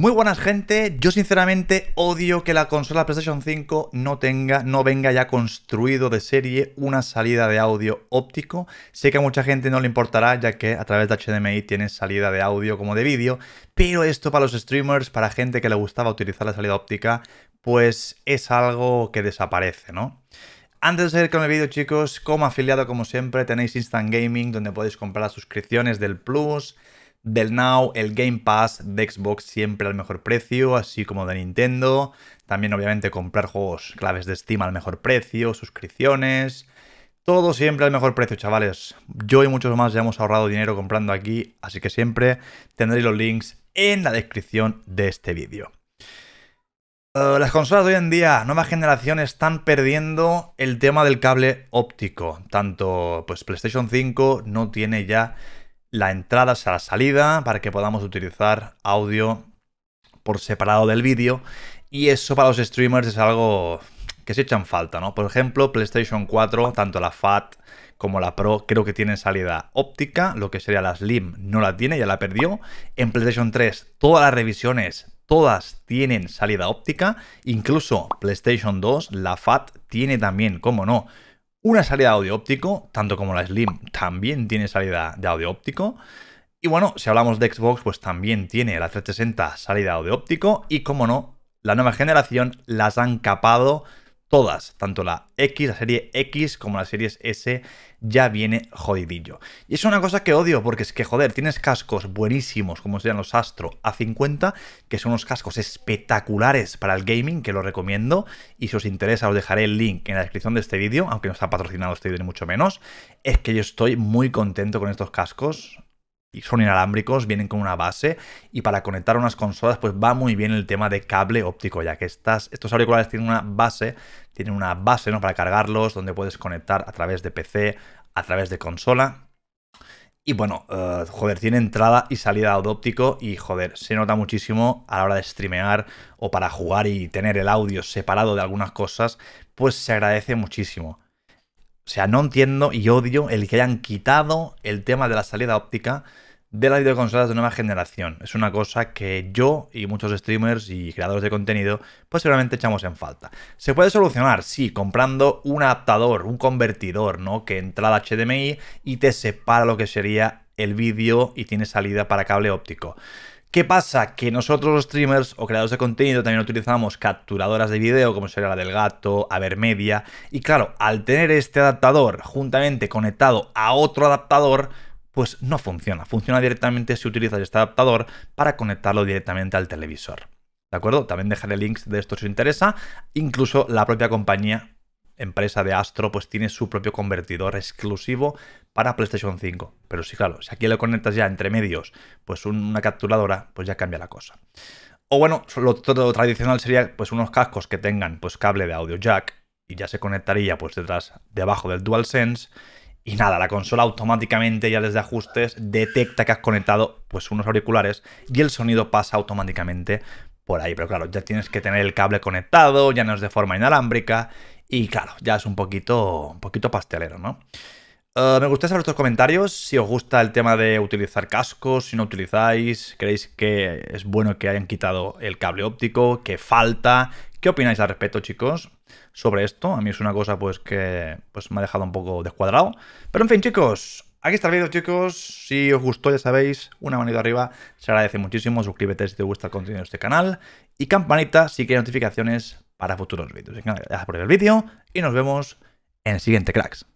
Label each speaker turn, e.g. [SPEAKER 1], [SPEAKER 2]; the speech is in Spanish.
[SPEAKER 1] Muy buenas gente, yo sinceramente odio que la consola PlayStation 5 no tenga, no venga ya construido de serie una salida de audio óptico. Sé que a mucha gente no le importará ya que a través de HDMI tienes salida de audio como de vídeo, pero esto para los streamers, para gente que le gustaba utilizar la salida óptica, pues es algo que desaparece, ¿no? Antes de seguir con el vídeo chicos, como afiliado como siempre tenéis Instant Gaming donde podéis comprar las suscripciones del Plus, del Now, el Game Pass de Xbox siempre al mejor precio, así como de Nintendo. También obviamente comprar juegos claves de Steam al mejor precio, suscripciones. Todo siempre al mejor precio, chavales. Yo y muchos más ya hemos ahorrado dinero comprando aquí, así que siempre tendréis los links en la descripción de este vídeo. Eh, las consolas de hoy en día, Nueva generaciones, están perdiendo el tema del cable óptico. Tanto pues PlayStation 5 no tiene ya la entrada a la salida para que podamos utilizar audio por separado del vídeo. Y eso para los streamers es algo que se echan falta, ¿no? Por ejemplo, PlayStation 4, tanto la FAT como la Pro, creo que tienen salida óptica, lo que sería la Slim no la tiene, ya la perdió. En PlayStation 3, todas las revisiones, todas tienen salida óptica, incluso PlayStation 2, la FAT tiene también, cómo no, una salida de audio óptico, tanto como la Slim también tiene salida de audio óptico. Y bueno, si hablamos de Xbox, pues también tiene la 360 salida de audio óptico y como no, la nueva generación las han capado todas, tanto la X, la serie X como la series S, ya viene jodidillo. Y es una cosa que odio, porque es que, joder, tienes cascos buenísimos, como serían los Astro A50, que son unos cascos espectaculares para el gaming, que lo recomiendo, y si os interesa os dejaré el link en la descripción de este vídeo, aunque no está patrocinado este vídeo ni mucho menos, es que yo estoy muy contento con estos cascos, y son inalámbricos, vienen con una base y para conectar unas consolas pues va muy bien el tema de cable óptico, ya que estas, estos auriculares tienen una base, tienen una base ¿no? para cargarlos donde puedes conectar a través de PC, a través de consola. Y bueno, eh, joder, tiene entrada y salida audio óptico y joder, se nota muchísimo a la hora de streamear o para jugar y tener el audio separado de algunas cosas, pues se agradece muchísimo. O sea, no entiendo y odio el que hayan quitado el tema de la salida óptica de las videoconsolas de nueva generación. Es una cosa que yo y muchos streamers y creadores de contenido pues seguramente echamos en falta. Se puede solucionar, sí, comprando un adaptador, un convertidor, ¿no? Que entra al HDMI y te separa lo que sería el vídeo y tiene salida para cable óptico. ¿Qué pasa? Que nosotros los streamers o creadores de contenido también utilizamos capturadoras de video como sería la del gato, Avermedia y claro, al tener este adaptador juntamente conectado a otro adaptador, pues no funciona. Funciona directamente si utilizas este adaptador para conectarlo directamente al televisor. ¿De acuerdo? También dejaré links de esto si os interesa, incluso la propia compañía empresa de Astro pues tiene su propio convertidor exclusivo para PlayStation 5. Pero sí, claro, si aquí le conectas ya entre medios pues una capturadora, pues ya cambia la cosa. O bueno, lo, lo tradicional sería pues unos cascos que tengan pues cable de audio jack y ya se conectaría pues detrás, debajo del DualSense. Y nada, la consola automáticamente ya desde ajustes detecta que has conectado pues unos auriculares y el sonido pasa automáticamente por ahí. Pero claro, ya tienes que tener el cable conectado, ya no es de forma inalámbrica y claro, ya es un poquito, un poquito pastelero, ¿no? Eh, me gustaría saber vuestros comentarios, si os gusta el tema de utilizar cascos, si no utilizáis, creéis que es bueno que hayan quitado el cable óptico, que falta, ¿qué opináis al respecto chicos? Sobre esto, a mí es una cosa pues que pues, me ha dejado un poco descuadrado, pero en fin chicos, Aquí está el vídeo, chicos. Si os gustó, ya sabéis, una manito arriba. Se agradece muchísimo. Suscríbete si te gusta el contenido de este canal. Y campanita si quieres notificaciones para futuros vídeos. gracias por el vídeo y nos vemos en el siguiente, cracks.